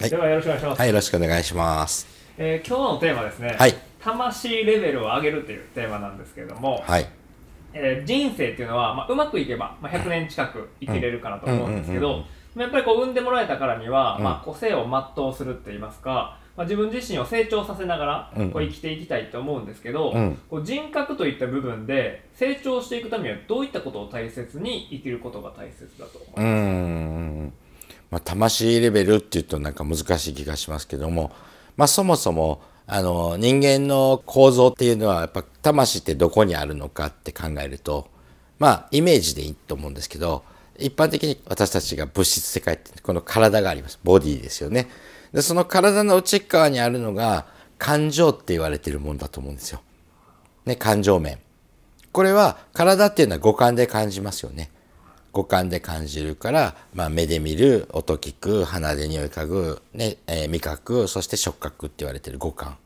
はい、ではよろしくお願いします。はい、よろしくお願いします。えー、今日のテーマですね。はい。魂レベルを上げるというテーマなんですけれども、はい。えー、人生っていうのは、まあ、うまくいけば、まあ、100年近く生きれるかなと思うんですけど、やっぱりこう産んでもらえたからには、まあ、個性を全うするって言いますか、まあ、自分自身を成長させながらこう生きていきたいと思うんですけど、うん、こう人格といった部分で成長していくためにはどういったことを大切に生きることが大切だと思いますまあ、魂レベルっていうとなんか難しい気がしますけども、まあ、そもそもあの人間の構造っていうのはやっぱ魂ってどこにあるのかって考えるとまあイメージでいいと思うんですけど一般的に私たちが物質世界ってこの体がありますボディですよねでその体の内側にあるのが感情って言われてるもんだと思うんですよ。ね感情面。これは体っていうのは五感で感じますよね。五感で感じるから、まあ、目で見る音聞く鼻で匂い嗅ぐ、ねえー、味覚そして触覚って言われてる五感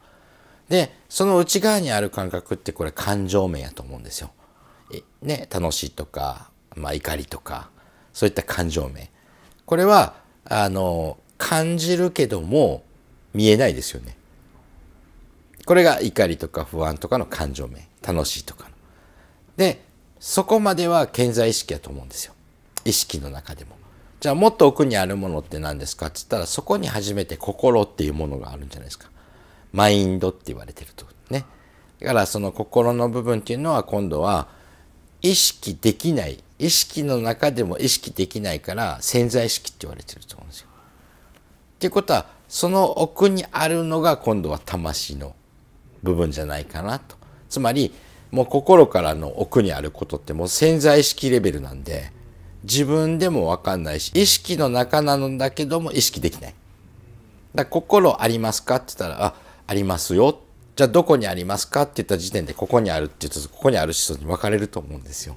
でその内側にある感覚ってこれ感情面やと思うんですよ。ね、楽しいとか、まあ、怒りとかそういった感情面これはあの感じるけども見えないですよね。これが怒りとか不安とかの感情面楽しいとかの。でそこまでは健在意識やと思うんですよ。意識の中でも。じゃあもっと奥にあるものって何ですかって言ったらそこに初めて心っていうものがあるんじゃないですか。マインドって言われてるとね。だからその心の部分っていうのは今度は意識できない。意識の中でも意識できないから潜在意識って言われてると思うんですよ。っていうことはその奥にあるのが今度は魂の部分じゃないかなと。つまりもう心からの奥にあることってもう潜在意識レベルなんで。自分でもわかんないし、意識の中なんだけども意識できない。だ心ありますかって言ったら、あ、ありますよ。じゃあどこにありますかって言った時点で、ここにあるって言ったら、ここにある人に分かれると思うんですよ。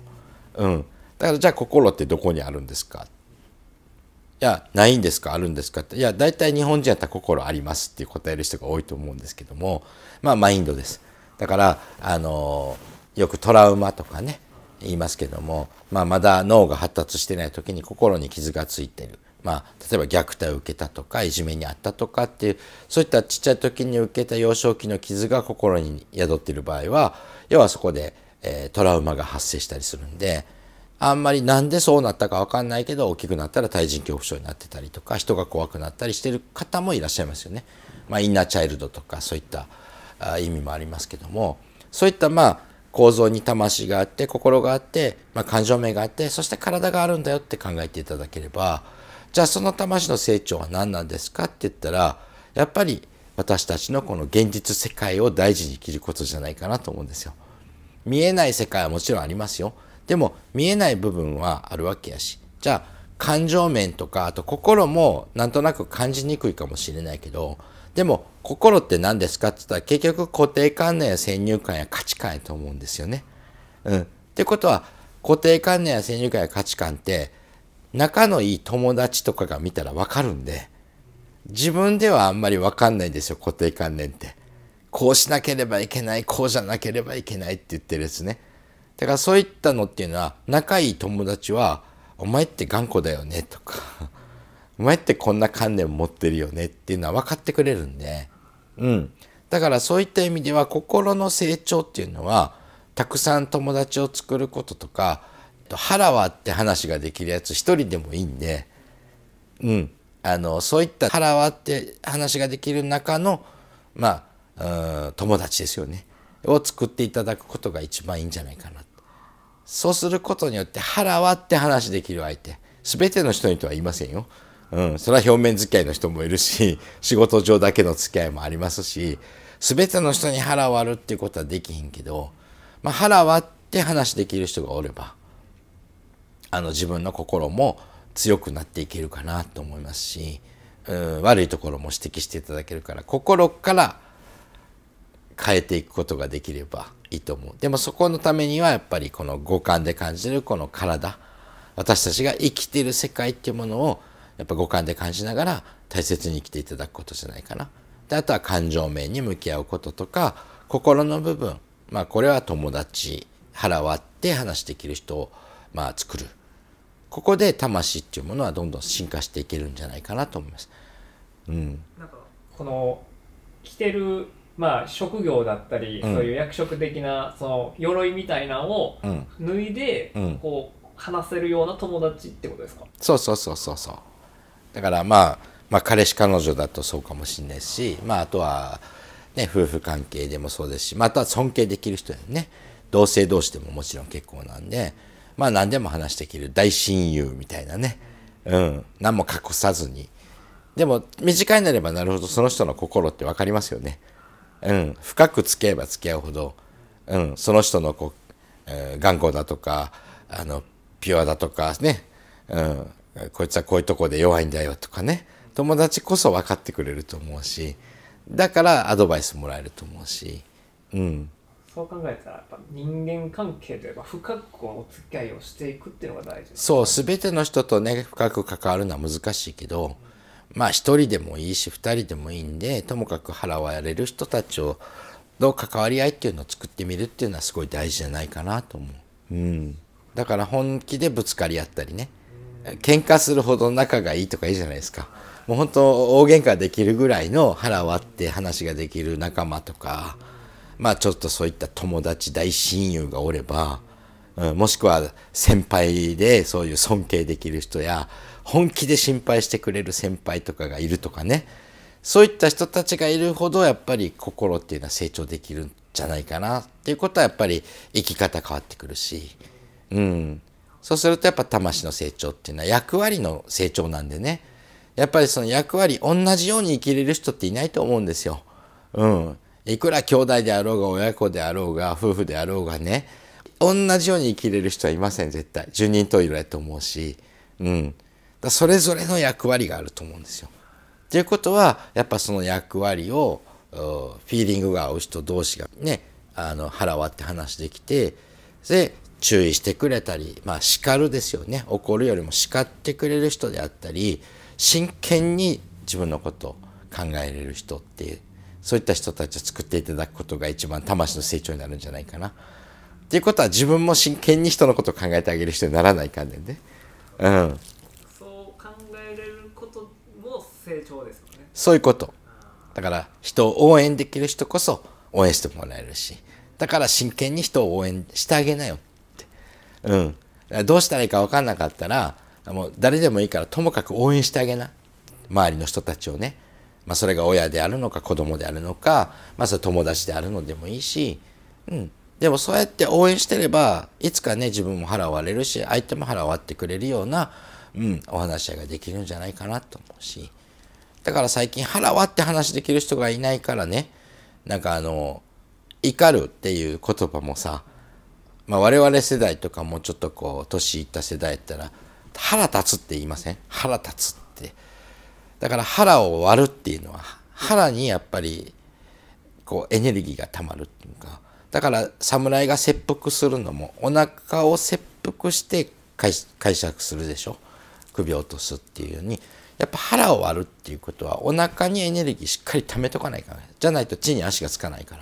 うん。だからじゃあ心ってどこにあるんですかいや、ないんですかあるんですかって。いや、大体日本人やったら心ありますって答える人が多いと思うんですけども、まあマインドです。だから、あの、よくトラウマとかね、言いますけども、まあ、まだ脳が発達してない時に心に傷がついてる。まあ、例えば虐待を受けたとかいじめにあったとかっていうそういったちっちゃい時に受けた幼少期の傷が心に宿っている場合は要はそこで、えトラウマが発生したりするんであんまりなんでそうなったかわかんないけど大きくなったら対人恐怖症になってたりとか人が怖くなったりしてる方もいらっしゃいますよね。まあ、インナーチャイルドとかそういった意味もありますけどもそういったまあ構造に魂があって心があって、まあ、感情面があってそして体があるんだよって考えていただければじゃあその魂の成長は何なんですかって言ったらやっぱり私たちのこの現実世界を大事に生きることじゃないかなと思うんですよ。見えない世界はもちろんありますよ。でも見えない部分はあるわけやしじゃあ感情面とかあと心もなんとなく感じにくいかもしれないけどでも、心って何ですかって言ったら、結局固定観念や先入観や価値観やと思うんですよね。うん。ってことは、固定観念や先入観や価値観って、仲のいい友達とかが見たらわかるんで、自分ではあんまりわかんないんですよ、固定観念って。こうしなければいけない、こうじゃなければいけないって言ってるやつね。だからそういったのっていうのは、仲いい友達は、お前って頑固だよね、とかお前ってこんな観念持ってるよねっていうのは分かってくれるんで、うん。だからそういった意味では心の成長っていうのは、たくさん友達を作ることとか、腹割って話ができるやつ一人でもいいんで、うん。あの、そういった腹割って話ができる中の、まあ、友達ですよね。を作っていただくことが一番いいんじゃないかなそうすることによって腹割って話できる相手。全ての人にとは言いませんよ。うん、それは表面付き合いの人もいるし、仕事上だけの付き合いもありますし、全ての人に腹割るっていうことはできへんけど、まあ、腹割って話できる人がおれば、あの自分の心も強くなっていけるかなと思いますし、うん、悪いところも指摘していただけるから、心から変えていくことができればいいと思う。でもそこのためにはやっぱりこの五感で感じるこの体、私たちが生きている世界っていうものをやっぱ五感で感じながら大切に生きていただくことじゃないかな。であとは感情面に向き合うこととか心の部分まあこれは友達腹割って話できる人をまあ作るここで魂っていうものはどんどん進化していけるんじゃないかなと思います。うん、なんかこの着てるまあ、職業だったり、うん、そういう役職的なその鎧みたいなのを脱いで、こう話せるような友達ってことですか、うん、そうそうそうそうそうだからまあ、まあ、彼氏彼女だとそうかもしれないし、まあ、あとは、ね、夫婦関係でもそうですしまた尊敬できる人でね同性同士でももちろん結構なんで、まあ、何でも話できる大親友みたいなね、うん、何も隠さずにでも短いなればなるほどその人の心って分かりますよね。うん、深く付き合えば付き合うほど、うん、その人のこう、えー、頑固だとかあのピュアだとかね、うん、こいつはこういうとこで弱いんだよとかね友達こそ分かってくれると思うしだからアドバイスもらえると思うしうんそう考えたらやっぱ人間関係とい深くお付き合いをしていくっていうのが大事、ね、そう全ての人とね深く関わるのは難しいけど、うん、まあ一人でもいいし二人でもいいんでともかく払われる人たちをの関わり合いっていうのを作ってみるっていうのはすごい大事じゃないかなと思う。うん、だから本気でぶつかり合ったりね喧嘩するほど仲がいいとかいいじゃないですか。もう本当大喧嘩できるぐらいの腹割って話ができる仲間とか、まあちょっとそういった友達、大親友がおれば、うん、もしくは先輩でそういう尊敬できる人や、本気で心配してくれる先輩とかがいるとかね。そういった人たちがいるほどやっぱり心っていうのは成長できるんじゃないかなっていうことはやっぱり生き方変わってくるし、うん。そうするとやっぱ魂の成長っていうのは役割の成長なんでね。やっぱりその役割、同じように生きれる人っていないと思うんですよ。うん。いくら兄弟であろうが、親子であろうが、夫婦であろうがね、同じように生きれる人はいません、絶対。十人十色やと思うし。うん。だそれぞれの役割があると思うんですよ。っていうことは、やっぱその役割を、フィーリングが合う人同士がね、あの、腹割って話できて、で、注意してくれたり、まあ、叱るですよね怒るよりも叱ってくれる人であったり真剣に自分のことを考えれる人っていうそういった人たちを作っていただくことが一番魂の成長になるんじゃないかな。っていうことは自分も真剣に人のことを考えてあげる人にならないかんねんね。うん。そう考えれることも成長ですよね。そういうこと。だから人を応援できる人こそ応援してもらえるし。だから真剣に人を応援してあげなよ。うん。どうしたらいいか分かんなかったら、もう誰でもいいからともかく応援してあげな。周りの人たちをね。まあそれが親であるのか子供であるのか、まあそれ友達であるのでもいいし、うん。でもそうやって応援してれば、いつかね、自分も腹を割れるし、相手も腹を割ってくれるような、うん、お話し合いができるんじゃないかなと思うし。だから最近腹割って話できる人がいないからね、なんかあの、怒るっていう言葉もさ、まあ、我々世代とかもちょっとこう年いった世代やったら腹立つって言いません腹立つってだから腹を割るっていうのは腹にやっぱりこうエネルギーがたまるっていうかだから侍が切腹するのもお腹を切腹して解釈するでしょ首を落とすっていうようにやっぱ腹を割るっていうことはお腹にエネルギーしっかり貯めとかないからじゃないと地に足がつかないか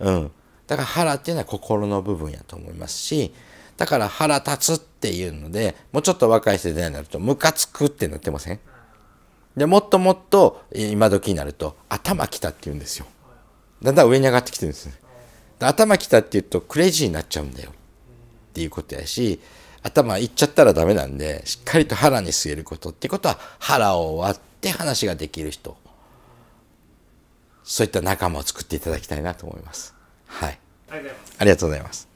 らうんだから腹っていうのは心の部分やと思いますし、だから腹立つっていうので、もうちょっと若い世代になると、ムカつくってなってませんで、もっともっと今時になると、頭きたって言うんですよ。だんだん上に上がってきてるんですで。頭きたって言うとクレイジーになっちゃうんだよ。っていうことやし、頭いっちゃったらダメなんで、しっかりと腹に据えることってことは、腹を割って話ができる人。そういった仲間を作っていただきたいなと思います。はい。ありがとうございます。